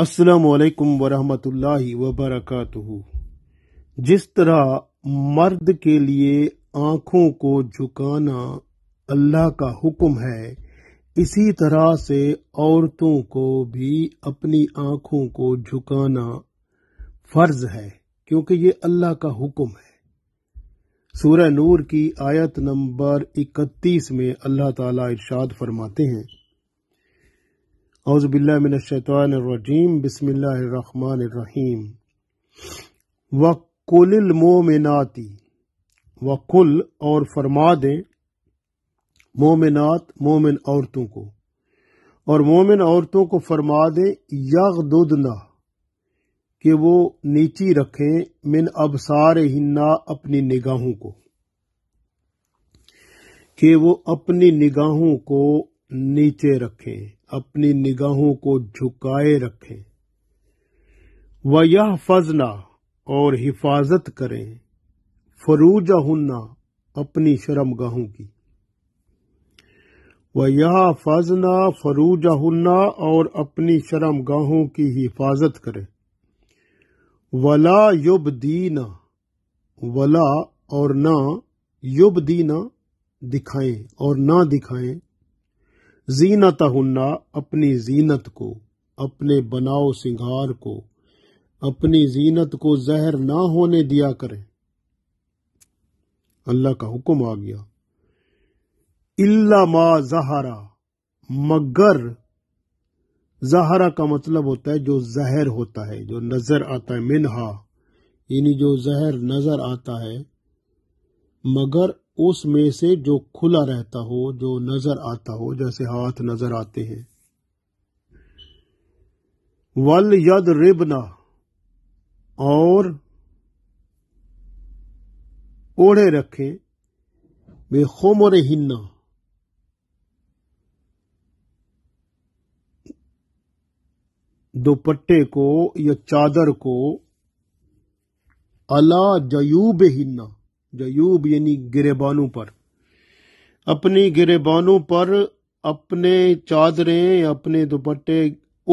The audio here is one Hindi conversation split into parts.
असलकम वरहत वबरकatuhu जिस तरह मर्द के लिए आंखों को झुकाना अल्लाह का हुक्म है इसी तरह से औरतों को भी अपनी आंखों को झुकाना फर्ज है क्योंकि ये अल्लाह का हुक्म है सूरह नूर की आयत नंबर इकतीस में अल्लाह ताला इरशाद फरमाते हैं अज़बिल्लाशैतरजीम व कुल मोमिनाती और फरमा दें मोमिनात मोमिन औरतों को और मोमिन औरतों को फरमा दें दुदना कि वो नीची रखें मिन अबसार हिन्ना अपनी निगाहों को कि वो अपनी निगाहों को नीचे रखें अपनी निगाहों को झुकाए रखें व यह फजना और हिफाजत करें फरूजा हन्ना अपनी शर्मगाहों की व यह फजना फरूजा हन्ना और अपनी शर्मगाहों की हिफाजत करें वला युब दीना वला और ना युब दीना दिखाएं और ना दिखाएं जीनत हन्ना अपनी जीनत को अपने बनाओ सिंगार को अपनी जीनत को जहर ना होने दिया करें अल्लाह का हुक्म आ गया इल्ला मा जहरा मगर जहरा का मतलब होता है जो जहर होता है जो नजर आता है मिनहा यानी जो जहर नजर आता है मगर उसमें से जो खुला रहता हो जो नजर आता हो जैसे हाथ नजर आते हैं वल यद रिबना और ओढ़े रखे वे बेखोमर हिन्ना दोपट्टे को या चादर को अला जयूब हिन्ना जयूब यानी गिरेबानों पर अपनी गिरेबानों पर अपने चादरें अपने दुपट्टे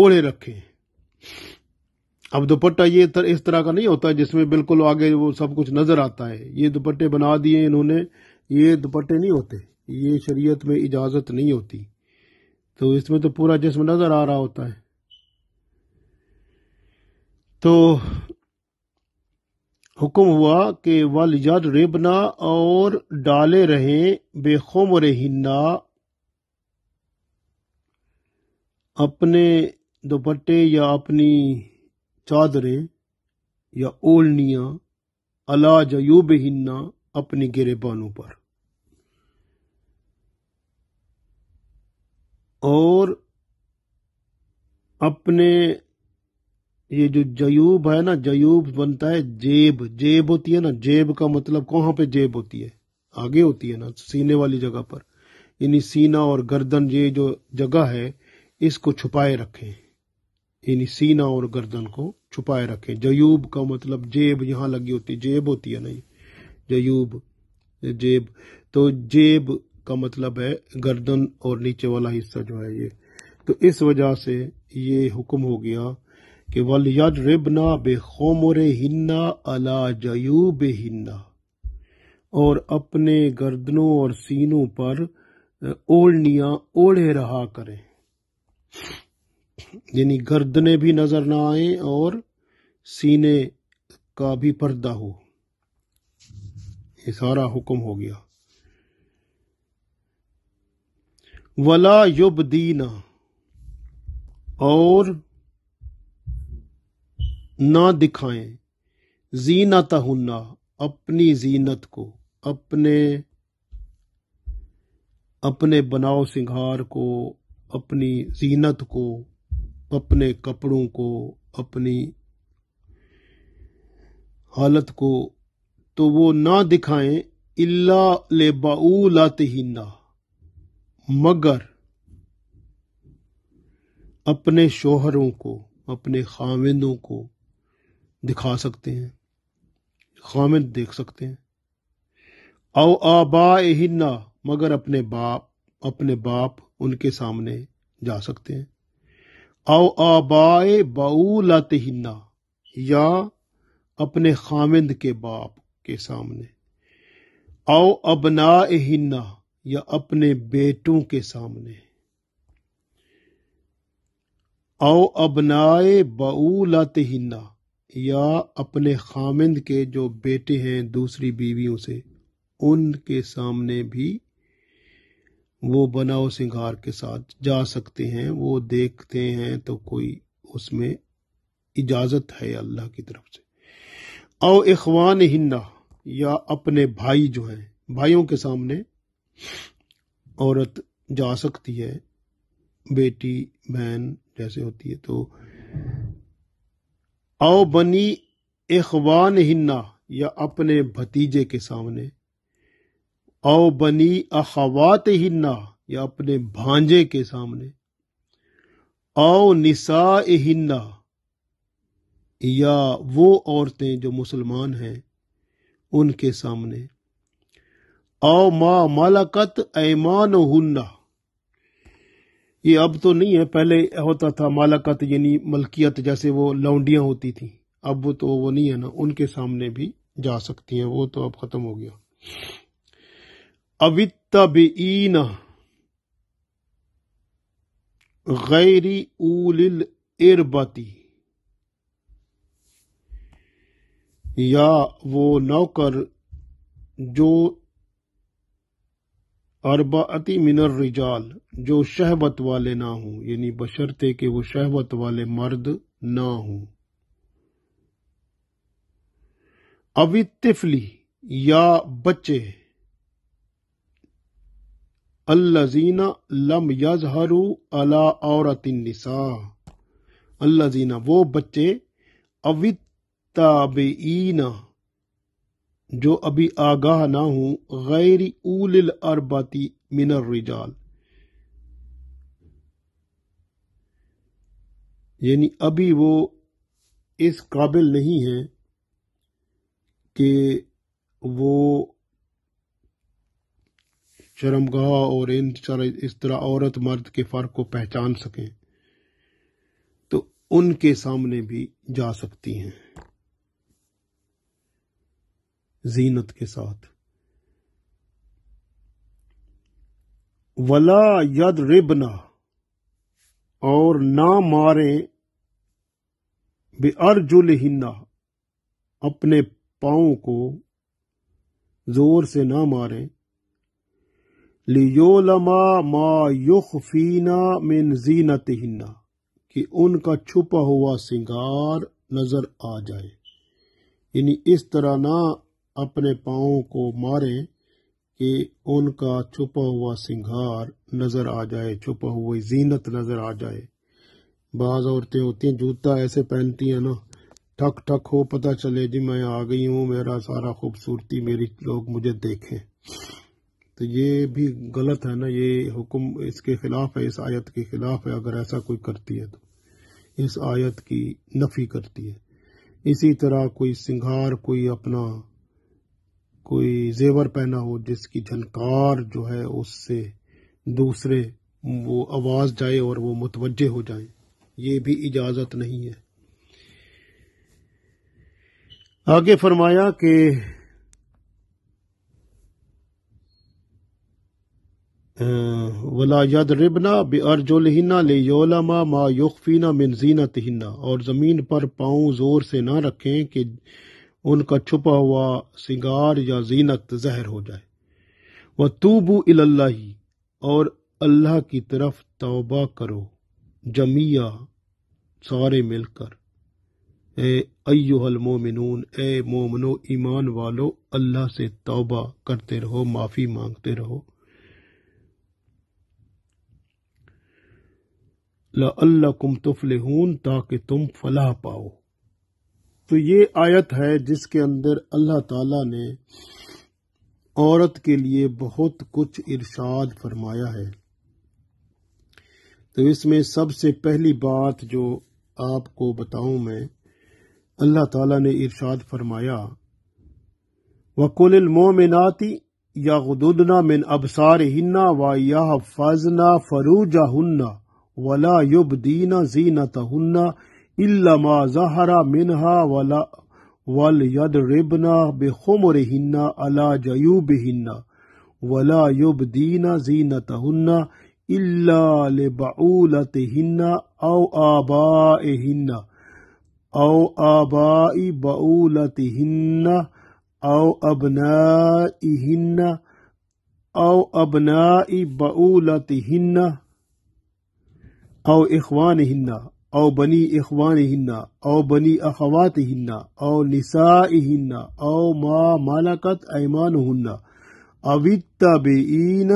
ओढ़े रखे अब दुपट्टा ये तर, इस तरह का नहीं होता जिसमें बिल्कुल आगे वो सब कुछ नजर आता है ये दुपट्टे बना दिए इन्होंने ये दुपट्टे नहीं होते ये शरीयत में इजाजत नहीं होती तो इसमें तो पूरा जिसम नजर आ रहा होता है तो हुक्म हुआ कि यद रेबना और डाले रहे बेखुम रहीना अपने दुपट्टे या अपनी चादरें या ओलनिया अला जयूब हिन्ना अपने गिरेबानों पर और अपने ये जो जयूब है ना जयूब बनता है जेब जेब होती है ना जेब का मतलब कहाँ पे जेब होती है आगे होती है ना सीने वाली जगह पर यानी सीना और गर्दन ये जो जगह है इसको छुपाए रखें यानी सीना और गर्दन को छुपाए रखें जयूब का मतलब जेब यहां लगी होती है जेब होती है ना ये जयूब जेब तो जेब का मतलब है गर्दन और नीचे वाला हिस्सा जो है ये तो इस वजह से ये हुक्म हो गया कि वल यद रिबना बेखोमर हिन्ना अला जयूब हिन्ना और अपने गर्दनों और सीनों पर ओढ़निया ओढ़े रहा करें यानी गर्दने भी नजर ना आए और सीने का भी पर्दा हो ये सारा हुक्म हो गया वला युब दीना और ना दिखाएं जीनत हुन्ना अपनी जीनत को अपने अपने बनाओ सिंगार को अपनी जीनत को अपने कपड़ों को अपनी हालत को तो वो ना दिखाएं इल्ला ले ना मगर अपने शोहरों को अपने खाविंदों को दिखा सकते हैं खामिद देख सकते हैं औ आबा हिन्ना मगर अपने बाप अपने बाप उनके सामने जा सकते हैं औ आबाए बाऊलात हिन्ना या अपने खामिंद के बाप के सामने औ अबना हिन्ना या अपने बेटों के सामने औ अबनाए बाऊलात हिन्ना या अपने खामिंद के जो बेटे हैं दूसरी बीवियों से उनके सामने भी वो बनाओ सिंगार के साथ जा सकते हैं वो देखते हैं तो कोई उसमें इजाज़त है अल्लाह की तरफ से औ इखवान हिन्ना या अपने भाई जो हैं भाइयों के सामने औरत जा सकती है बेटी बहन जैसे होती है तो औ बनी इखवान हिन्ना या अपने भतीजे के सामने औ बनी अखवात हिन्ना या अपने भांजे के सामने औ निसा हिन्ना या वो औरतें जो मुसलमान हैं उनके सामने औ मा मालकत ऐमान हुन्ना ये अब तो नहीं है पहले होता था मालकत यानी मलकियत जैसे वो लौंडियां होती थी अब वो तो वो नहीं है ना उनके सामने भी जा सकती हैं वो तो अब खत्म हो गया अवित गैरी उलिल इरबती या वो नौकर जो अरबाती मिनर रिजाल जो शहबत वाले ना हों यानी बशर्ते के वो शहबत वाले मर्द ना हों अवितफली या बच्चे अल्लाजीना लम यजहरू अला और निसा अल्लाजीना वो बच्चे अविताबीना जो अभी आगाह ना हूं गैर उल अरबाती मिनर रिजाल यानी अभी वो इस काबिल नहीं है कि वो शर्मगा और इन इस तरह औरत मर्द के फ़र्क को पहचान सकें तो उनके सामने भी जा सकती हैं जीनत के साथ वला यद रिबना और ना मारे बे अर्जुल हिन्ना अपने पाओ को जोर से ना मारे लियोलमा मा फीना मिन जीनत हिन्ना कि उनका छुपा हुआ सिंगार नजर आ जाए यानी इस तरह ना अपने पाओ को मारे कि उनका छुपा हुआ सिंगार नजर आ जाए छुपा हुई जीनत नजर आ जाए बाज औरतें होती हैं जूता ऐसे पहनती हैं ना ठक ठक हो पता चले जी मैं आ गई हूँ मेरा सारा खूबसूरती मेरी लोग मुझे देखें तो ये भी गलत है ना ये हुक्म इसके खिलाफ है इस आयत के खिलाफ है अगर ऐसा कोई करती है तो इस आयत की नफी करती है इसी तरह कोई सिंगार कोई अपना कोई जेवर पहना हो जिसकी झनकार जो है उससे दूसरे वो आवाज जाए और वो मुतवजे हो जाए ये भी इजाजत नहीं है आगे फरमाया कि वला यद रिबना बर्जुलहिना ले योलामा मा युखफीना मिनजीना तिहिना और ज़मीन पर पाँव ज़ोर से ना रखें कि उनका छुपा हुआ सिंगार या जीनत जहर हो जाए व तूबू ही और अल्लाह की तरफ तौबा करो जमिया सारे मिलकर ए अयुहल मोमिनून ए मोमनो ईमान वालो अल्लाह से तौबा करते रहो माफी मांगते रहो ला अल्लाह कुम तुफले ताकि तुम फलाह पाओ तो ये आयत है जिसके अंदर अल्लाह ताला ने औरत के लिए बहुत कुछ इरशाद फरमाया है तो इसमें सबसे पहली बात जो आपको बताऊं मैं अल्लाह ताला ने इरशाद फरमाया वकुल मोमिनाती या गुदुदना मिन अबसार हिन्ना व या फाजना फरूजा हन्ना वला युब दीना जीना हन्ना إلا ما ظهر منها ولا وليضربن بخمرهن على جيوبهن ولا يبدين زينتهن إلا لبعولتهن أو آبائهن أو آباء بعولتهن أو أبنائهن أو أبناء بعولتهن أو إخوانهن أو بني إخوانهن أو بني أخواتهن أو نسائهن أو ما ملكت أيمانهن أو التابعين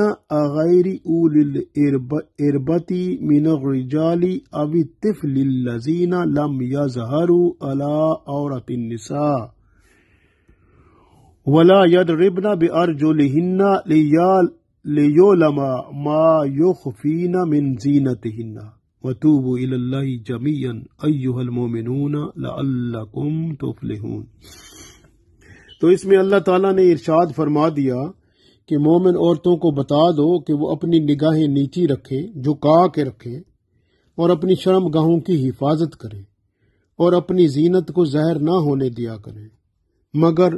غير أولي الإربة من الرجال أو الطفل الذين لم يظهروا على عورة النساء ولا يضربن بأرجلهن ليولما ما يخفين من زينتهن वतूबु इलल्लाहि जमीयन अय्युहल मोमिनून लअल्लकुम तुफलिहून तो इसमें अल्लाह ताला ने इरशाद फरमा दिया कि मोमिन औरतों को बता दो कि वो अपनी निगाहें नीची रखें झुका के रखें और अपनी शर्मगाहों की हिफाजत करें और अपनी जीनत को जहर ना होने दिया करें मगर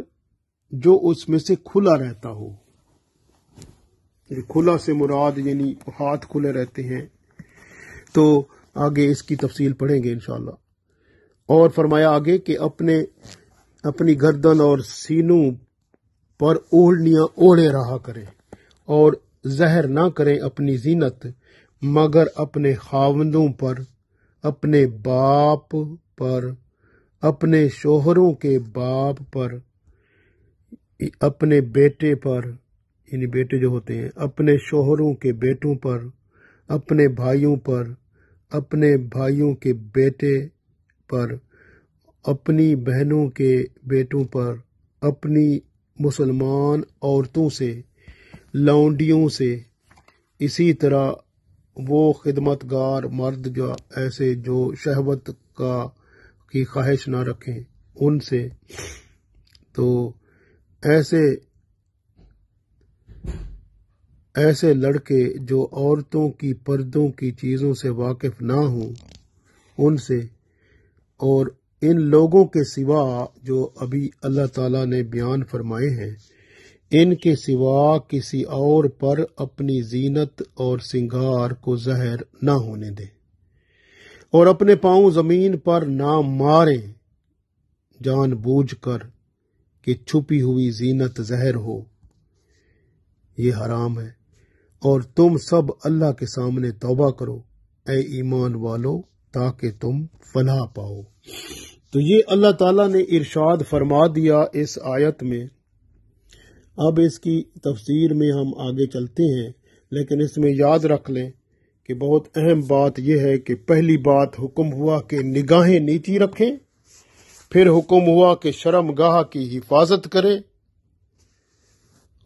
जो उसमें से खुला रहता हो खुला से मुराद यानी हाथ खुले रहते हैं तो आगे इसकी तफसील पढ़ेंगे इन और फरमाया आगे कि अपने अपनी गर्दन और सीनों पर ओढ़नियाँ ओढ़े रहा करें और जहर ना करें अपनी जीनत मगर अपने खावंदों पर अपने बाप पर अपने शोहरों के बाप पर अपने बेटे पर यानी बेटे जो होते हैं अपने शोहरों के बेटों पर अपने भाइयों पर अपने भाइयों के बेटे पर अपनी बहनों के बेटों पर अपनी मुसलमान औरतों से लौंडियों से इसी तरह वो खिदमतगार मर्द जो ऐसे जो शहवत का की ख्वाहिश ना रखें उनसे तो ऐसे ऐसे लड़के जो औरतों की पर्दों की चीज़ों से वाकिफ ना हों उनसे और इन लोगों के सिवा जो अभी अल्लाह ताला ने बयान फरमाए हैं इनके सिवा किसी और पर अपनी जीनत और सिंगार को जहर ना होने दें और अपने पांव जमीन पर ना मारें जानबूझकर कि छुपी हुई जीनत जहर हो ये हराम है और तुम सब अल्लाह के सामने तौबा करो ए ईमान वालो ताकि तुम फला पाओ तो ये अल्लाह ताला ने इरशाद फरमा दिया इस आयत में अब इसकी तफसीर में हम आगे चलते हैं लेकिन इसमें याद रख लें कि बहुत अहम बात यह है कि पहली बात हुक्म हुआ कि निगाहें नीची रखें फिर हुक्म हुआ कि शर्मगाह की हिफाजत करें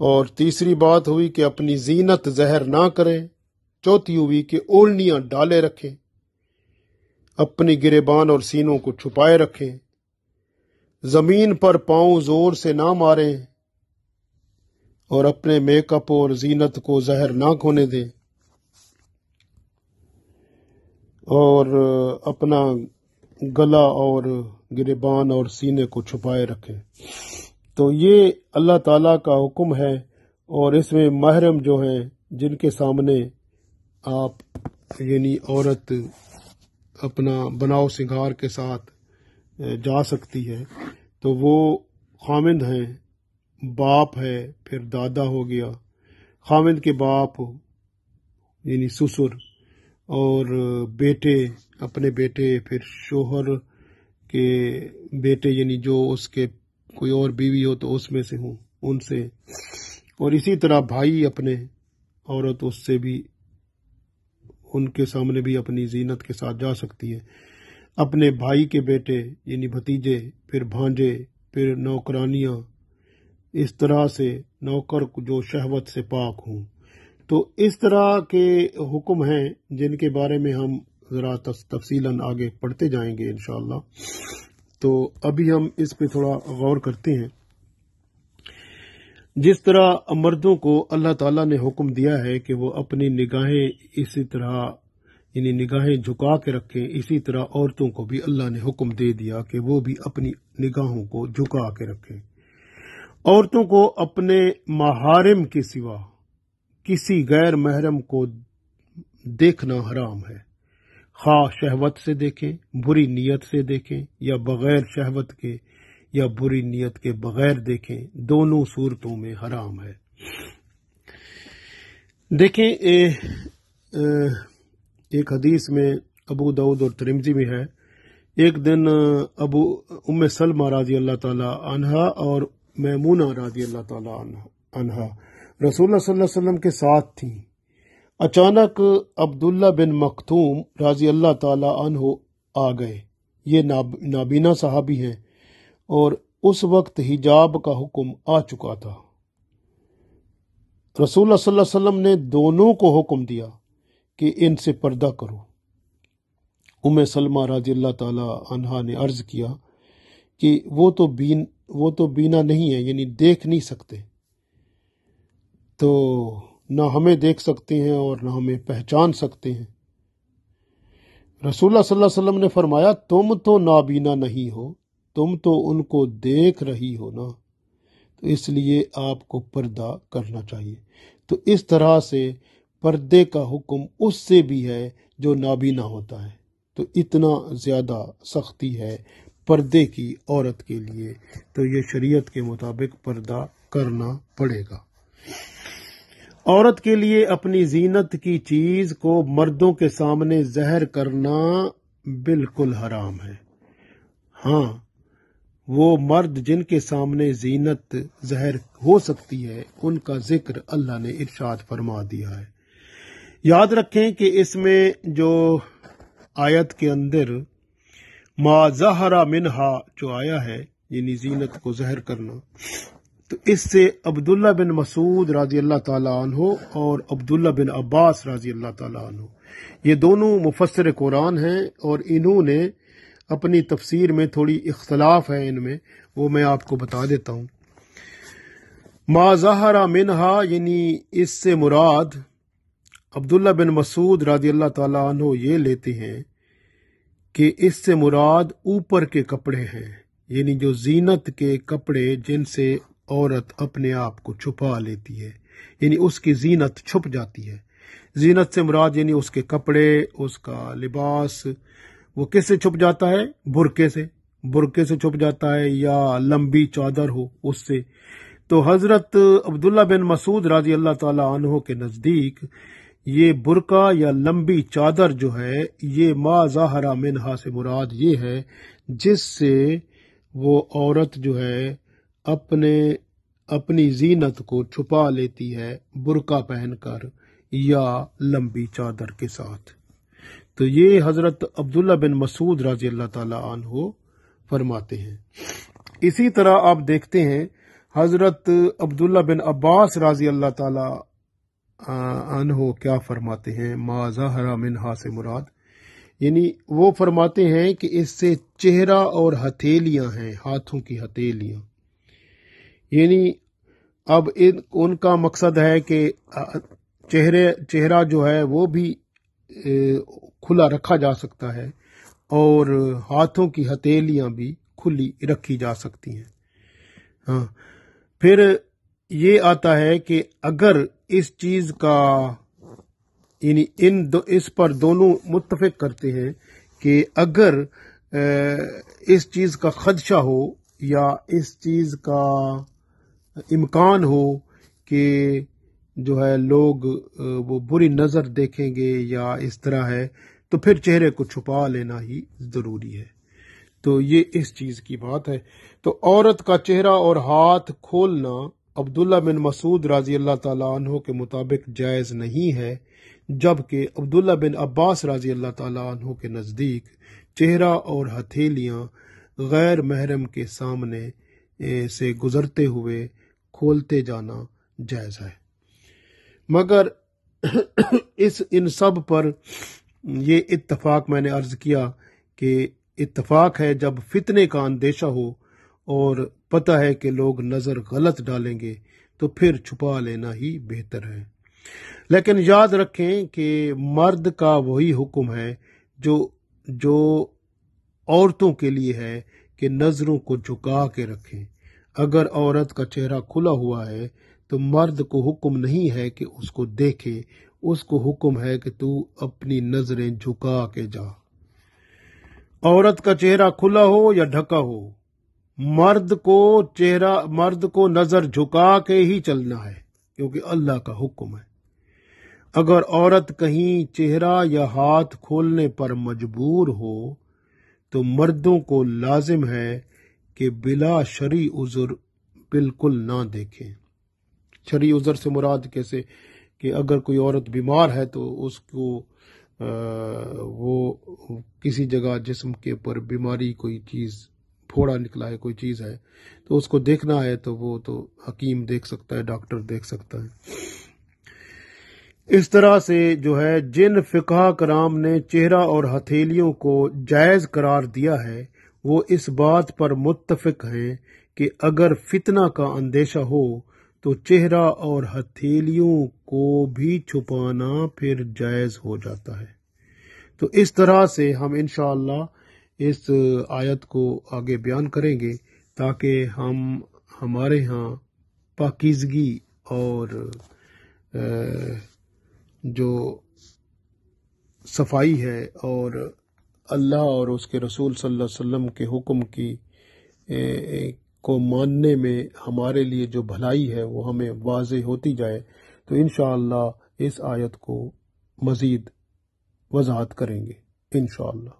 और तीसरी बात हुई कि अपनी जीनत जहर ना करें चौथी हुई कि ओलनियाँ डाले रखें अपनी गिरेबान और सीनों को छुपाए रखें जमीन पर पांव जोर से ना मारें और अपने मेकअप और जीनत को जहर ना खोने दें और अपना गला और गिरेबान और सीने को छुपाए रखें तो ये अल्लाह ताला का हुक्म है और इसमें महरम जो हैं जिनके सामने आप यानी औरत अपना बनाव सिंगार के साथ जा सकती है तो वो खामिंद हैं बाप है फिर दादा हो गया खामिंद के बाप यानी ससुर और बेटे अपने बेटे फिर शोहर के बेटे यानी जो उसके कोई और बीवी हो तो उसमें से हूं उनसे और इसी तरह भाई अपने औरत उससे भी उनके सामने भी अपनी जीनत के साथ जा सकती है अपने भाई के बेटे यानी भतीजे फिर भांजे फिर नौकरानिया इस तरह से नौकर जो शहवत से पाक हूं तो इस तरह के हुक्म हैं जिनके बारे में हम ज़रा तफसीला आगे पढ़ते जाएंगे इनशाला तो अभी हम इस पे थोड़ा गौर करते हैं जिस तरह मर्दों को अल्लाह ताला ने हुक्म दिया है कि वो अपनी निगाहें इसी तरह यानी निगाहें झुका के रखें इसी तरह औरतों को भी अल्लाह ने हुक्म दे दिया कि वो भी अपनी निगाहों को झुका के रखें औरतों को अपने महारम के सिवा किसी गैर महरम को देखना हराम है खा शहवत से देखें बुरी नीयत से देखें या बगैर शहवत के या बुरी नीयत के बगैर देखें दोनों सूरतों में हराम है देखें ए, एक हदीस में अबू दाऊद और तरिमजी में है एक दिन अबू उम सलमा राजी अल्लाह तला अनहा और मैमूना राजी अल्लाह तला अनहा रसूलुल्लाह सल्लल्लाहु अलैहि वसल्लम के साथ थीं अचानक अब्दुल्ला बिन मखतूम राजी अल्लाह ताला आ गए ये नाब, नाबीना साहबी हैं और उस वक्त हिजाब का हुक्म आ चुका था रसूल वसल्लम ने दोनों को हुक्म दिया कि इनसे पर्दा करो उम सलमा राजी अल्लाह तहा ने अर्ज किया कि वो तो बीन वो तो बीना नहीं है यानी देख नहीं सकते तो ना हमें देख सकते हैं और न हमें पहचान सकते हैं रसूलुल्लाह सल्लल्लाहु अलैहि वसल्लम ने फरमाया तुम तो नाबीना नहीं हो तुम तो उनको देख रही हो ना तो इसलिए आपको पर्दा करना चाहिए तो इस तरह से पर्दे का हुक्म उससे भी है जो नाबीना होता है तो इतना ज़्यादा सख्ती है पर्दे की औरत के लिए तो ये शरीयत के मुताबिक पर्दा करना पड़ेगा औरत के लिए अपनी जीनत की चीज को मर्दों के सामने जहर करना बिल्कुल हराम है हाँ वो मर्द जिनके सामने जीनत जहर हो सकती है उनका जिक्र अल्लाह ने इरशाद फरमा दिया है याद रखें कि इसमें जो आयत के अंदर माजहरा मिनहा जो आया है यानी जीनत को जहर करना तो इससे अब्दुल्ला बिन मसूद राजी अल्लाह तहो और अब्दुल्ला बिन अब्बास राजी अल्लाह तहो ये दोनों मुफसर कुरान हैं और इन्होंने अपनी तफसीर में थोड़ी इख्तलाफ है इनमें वो मैं आपको बता देता हूं माजहरा मिनहा यानी इससे मुराद अब्दुल्ला बिन मसूद राजी अल्लाह तहो ये लेते हैं कि इससे मुराद ऊपर के कपड़े हैं यानी जो जीनत के कपड़े जिनसे औरत अपने आप को छुपा लेती है यानी उसकी जीनत छुप जाती है जीनत से मुराद यानी उसके कपड़े उसका लिबास वो किससे छुप जाता है बुरके से बुरके से छुप जाता है या लंबी चादर हो उससे तो हजरत अब्दुल्ला बिन मसूद राजी अल्लाह तहों के नज़दीक ये बुरका या लंबी चादर जो है ये मा जहरा मिनहा से मुराद ये है जिससे वो औरत जो है अपने अपनी जीनत को छुपा लेती है बुरका पहनकर या लंबी चादर के साथ तो ये हजरत अब्दुल्ला बिन मसूद राजी अल्लाह तहो फरमाते हैं इसी तरह आप देखते हैं हजरत अब्दुल्ला बिन अब्बास राजी अल्लाह तहो क्या फरमाते हैं माजहरा मिनहा से मुराद यानी वो फरमाते हैं कि इससे चेहरा और हथेलियां हैं हाथों की हथेलियां यानी अब इन उनका मकसद है कि चेहरे चेहरा जो है वो भी खुला रखा जा सकता है और हाथों की हथेलियां भी खुली रखी जा सकती हैं हाँ फिर ये आता है कि अगर इस चीज का यानी इन दो इस पर दोनों मुतफिक करते हैं कि अगर इस चीज का खदशा हो या इस चीज का इम्कान हो कि जो है लोग वो बुरी नज़र देखेंगे या इस तरह है तो फिर चेहरे को छुपा लेना ही ज़रूरी है तो ये इस चीज़ की बात है तो औरत का चेहरा और हाथ खोलना अब्दुल्ला बिन मसूद राजी अल्लाह तु के मुताबिक जायज़ नहीं है जबकि अब्दुल्ला बिन अब्बास राजी अल्लाह तु के नज़दीक चेहरा और हथेलियाँ गैर महरम के सामने से गुजरते हुए खोलते जाना जायज है मगर इस इन सब पर ये इत्तफाक मैंने अर्ज किया कि इत्तफाक है जब फितने का अंदेशा हो और पता है कि लोग नज़र गलत डालेंगे तो फिर छुपा लेना ही बेहतर है लेकिन याद रखें कि मर्द का वही हुक्म है जो जो औरतों के लिए है कि नज़रों को झुका के रखें अगर औरत का चेहरा खुला हुआ है तो मर्द को हुक्म नहीं है कि उसको देखे उसको हुक्म है कि तू अपनी नजरें झुका के जा औरत का चेहरा खुला हो या ढका हो मर्द को चेहरा मर्द को नजर झुका के ही चलना है क्योंकि अल्लाह का हुक्म है अगर औरत कहीं चेहरा या हाथ खोलने पर मजबूर हो तो मर्दों को लाजिम है कि बिला शरी उज़र बिल्कुल ना देखें शरी उज़र से मुराद कैसे कि अगर कोई औरत बीमार है तो उसको आ, वो किसी जगह जिस्म के पर बीमारी कोई चीज़ फोड़ा निकला है कोई चीज़ है तो उसको देखना है तो वो तो हकीम देख सकता है डॉक्टर देख सकता है इस तरह से जो है जिन फ़िका कराम ने चेहरा और हथेलियों को जायज़ करार दिया है वो इस बात पर मुत्तफिक हैं कि अगर फितना का अंदेशा हो तो चेहरा और हथेलियों को भी छुपाना फिर जायज हो जाता है तो इस तरह से हम इनशाला इस आयत को आगे बयान करेंगे ताकि हम हमारे यहाँ पाकिजगी और जो सफाई है और अल्लाह और उसके रसूल सल्लल्लाहु अलैहि वसल्लम के हुक्म की ए, ए, को मानने में हमारे लिए जो भलाई है वो हमें वाज होती जाए तो इन इस आयत को मज़ीद वजाहत करेंगे इनशाला